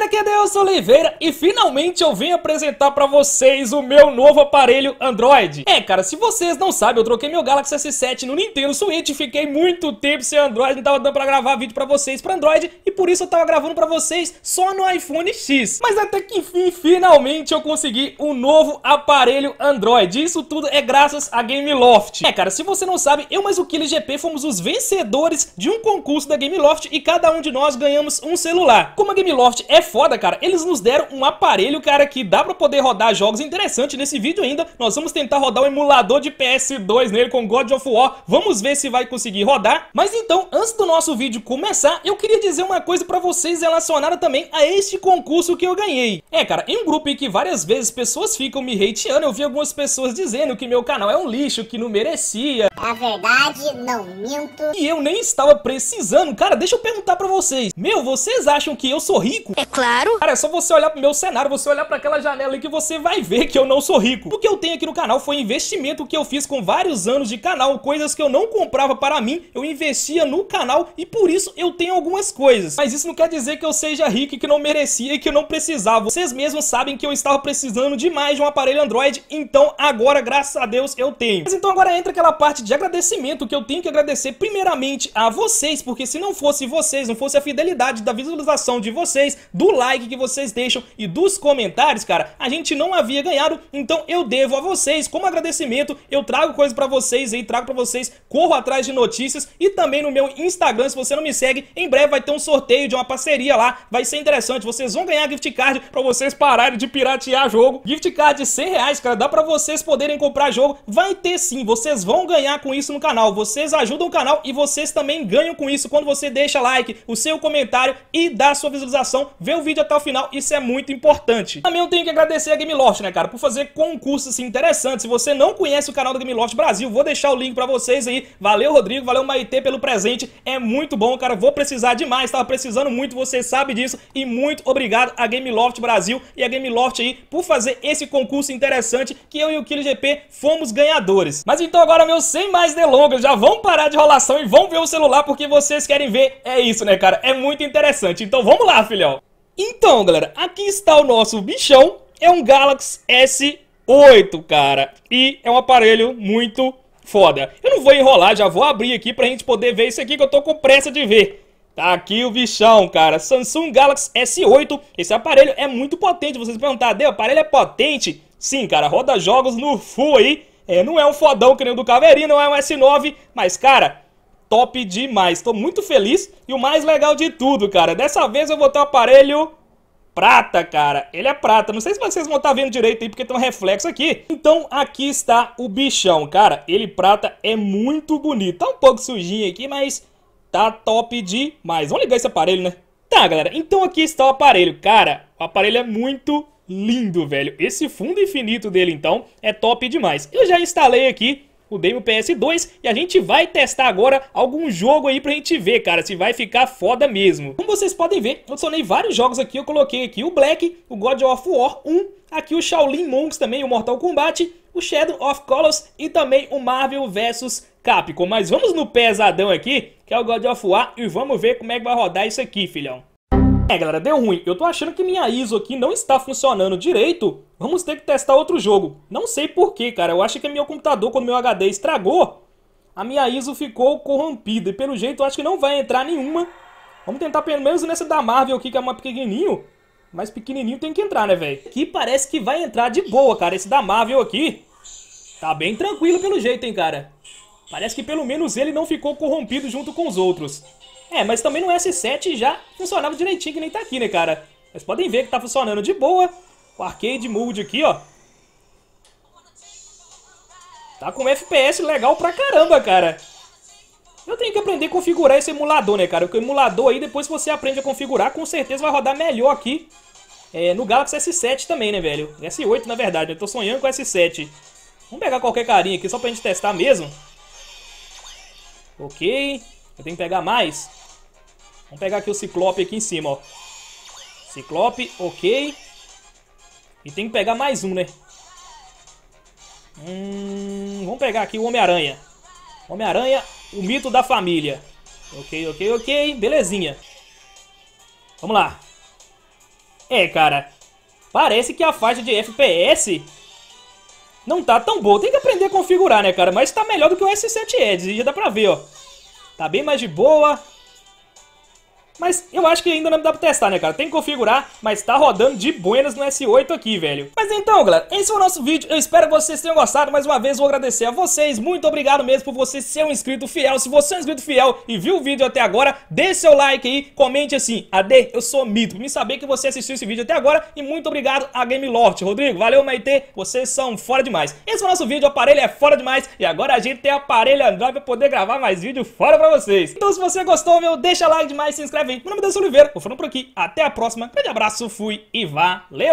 galera, aqui é Deus Oliveira e finalmente eu vim apresentar pra vocês o meu novo aparelho Android. É, cara, se vocês não sabem, eu troquei meu Galaxy S7 no Nintendo Switch, fiquei muito tempo sem Android, não tava dando pra gravar vídeo pra vocês pro Android e por isso eu tava gravando pra vocês só no iPhone X. Mas até que enfim, finalmente eu consegui um novo aparelho Android. Isso tudo é graças a GameLoft. É, cara, se você não sabe, eu mais o Kili GP fomos os vencedores de um concurso da GameLoft e cada um de nós ganhamos um celular. Como a GameLoft é foda, cara. Eles nos deram um aparelho, cara, que dá pra poder rodar jogos. Interessante, nesse vídeo ainda, nós vamos tentar rodar o um emulador de PS2 nele com God of War. Vamos ver se vai conseguir rodar. Mas então, antes do nosso vídeo começar, eu queria dizer uma coisa pra vocês relacionada também a este concurso que eu ganhei. É, cara, em um grupo em que várias vezes pessoas ficam me hateando, eu vi algumas pessoas dizendo que meu canal é um lixo, que não merecia. Na verdade, não minto. E eu nem estava precisando. Cara, deixa eu perguntar pra vocês. Meu, vocês acham que eu sou rico? É claro. Cara, é só você olhar pro meu cenário, você olhar para aquela janela e que você vai ver que eu não sou rico. O que eu tenho aqui no canal foi investimento que eu fiz com vários anos de canal, coisas que eu não comprava para mim, eu investia no canal e por isso eu tenho algumas coisas. Mas isso não quer dizer que eu seja rico e que não merecia e que eu não precisava. Vocês mesmos sabem que eu estava precisando demais de um aparelho Android, então agora, graças a Deus, eu tenho. Mas então agora entra aquela parte de agradecimento que eu tenho que agradecer primeiramente a vocês, porque se não fosse vocês, não fosse a fidelidade da visualização de vocês, do like que vocês deixam e dos comentários, cara, a gente não havia ganhado, então eu devo a vocês, como agradecimento, eu trago coisa para vocês aí, trago para vocês, corro atrás de notícias e também no meu Instagram, se você não me segue, em breve vai ter um sorteio de uma parceria lá, vai ser interessante, vocês vão ganhar gift card para vocês pararem de piratear jogo, gift card de 100 reais, cara, dá para vocês poderem comprar jogo, vai ter sim, vocês vão ganhar com isso no canal, vocês ajudam o canal e vocês também ganham com isso quando você deixa like, o seu comentário e dá sua visualização, Vê o vídeo até o final, isso é muito importante. Também eu tenho que agradecer a Game Loft, né, cara, por fazer concursos assim, interessantes. Se você não conhece o canal da Game Loft Brasil, vou deixar o link pra vocês aí. Valeu, Rodrigo, valeu, Maite, pelo presente. É muito bom, cara, vou precisar demais, tava precisando muito, você sabe disso. E muito obrigado a Game Loft Brasil e a Game Loft aí por fazer esse concurso interessante que eu e o Kilo GP fomos ganhadores. Mas então agora, meu, sem mais delongas, já vamos parar de enrolação e vamos ver o celular porque vocês querem ver. É isso, né, cara? É muito interessante. Então vamos lá, filhão. Então, galera, aqui está o nosso bichão. É um Galaxy S8, cara. E é um aparelho muito foda. Eu não vou enrolar, já vou abrir aqui pra gente poder ver isso aqui que eu tô com pressa de ver. Tá aqui o bichão, cara. Samsung Galaxy S8. Esse aparelho é muito potente. Vocês perguntaram, deu o aparelho é potente? Sim, cara, roda jogos no full aí. É, não é um fodão que nem o do Caveri não é um S9, mas, cara, top demais. Tô muito feliz e o mais legal de tudo, cara, dessa vez eu vou ter o um aparelho prata, cara. Ele é prata. Não sei se vocês vão estar tá vendo direito aí, porque tem um reflexo aqui. Então, aqui está o bichão, cara. Ele prata é muito bonito. Tá um pouco sujinho aqui, mas tá top demais. Vamos ligar esse aparelho, né? Tá, galera. Então, aqui está o aparelho. Cara, o aparelho é muito lindo, velho. Esse fundo infinito dele, então, é top demais. Eu já instalei aqui o Demo PS2 e a gente vai testar agora algum jogo aí pra gente ver, cara, se vai ficar foda mesmo. Como vocês podem ver, eu adicionei vários jogos aqui, eu coloquei aqui o Black, o God of War 1, aqui o Shaolin Monks também, o Mortal Kombat, o Shadow of Colossus e também o Marvel vs Capcom. Mas vamos no pesadão aqui, que é o God of War, e vamos ver como é que vai rodar isso aqui, filhão. É, galera, deu ruim. Eu tô achando que minha ISO aqui não está funcionando direito. Vamos ter que testar outro jogo. Não sei porquê, cara. Eu acho que meu computador, quando meu HD estragou, a minha ISO ficou corrompida. E pelo jeito, eu acho que não vai entrar nenhuma. Vamos tentar pelo menos nessa da Marvel aqui, que é uma pequenininho. Mas pequenininho tem que entrar, né, velho? Que parece que vai entrar de boa, cara. Esse da Marvel aqui tá bem tranquilo pelo jeito, hein, cara. Parece que pelo menos ele não ficou corrompido junto com os outros. É, mas também no é S7 já funcionava direitinho, que nem tá aqui, né, cara? Mas podem ver que tá funcionando de boa. O arcade mode aqui, ó. Tá com FPS legal pra caramba, cara. Eu tenho que aprender a configurar esse emulador, né, cara? Porque o emulador aí, depois que você aprende a configurar, com certeza vai rodar melhor aqui. É, no Galaxy S7 também, né, velho? S8, na verdade. Eu tô sonhando com S7. Vamos pegar qualquer carinha aqui, só pra gente testar mesmo. Ok. Eu tenho que pegar mais. Vamos pegar aqui o Ciclope aqui em cima, ó. Ciclope, ok. E tem que pegar mais um, né? Hum, vamos pegar aqui o Homem-Aranha. Homem-Aranha, o mito da família. Ok, ok, ok. Belezinha. Vamos lá. É, cara. Parece que a faixa de FPS não tá tão boa. Tem que aprender a configurar, né, cara? Mas tá melhor do que o S7 Edge. Já dá pra ver, ó. Tá bem mais de boa. Mas eu acho que ainda não dá pra testar, né, cara? Tem que configurar, mas tá rodando de buenas no S8 aqui, velho. Mas então, galera, esse foi o nosso vídeo. Eu espero que vocês tenham gostado. Mais uma vez, vou agradecer a vocês. Muito obrigado mesmo por você ser um inscrito fiel. Se você é um inscrito fiel e viu o vídeo até agora, dê seu like aí, comente assim, AD, eu sou mito. Me saber que você assistiu esse vídeo até agora e muito obrigado a Game Lord. Rodrigo, valeu, Maite. Vocês são fora demais. Esse foi o nosso vídeo, o aparelho é fora demais. E agora a gente tem aparelho Android pra poder gravar mais vídeo fora pra vocês. Então, se você gostou, meu, deixa like demais, se inscreve meu nome é Deus Oliveira, vou falando por aqui. Até a próxima, grande abraço, fui e valeu!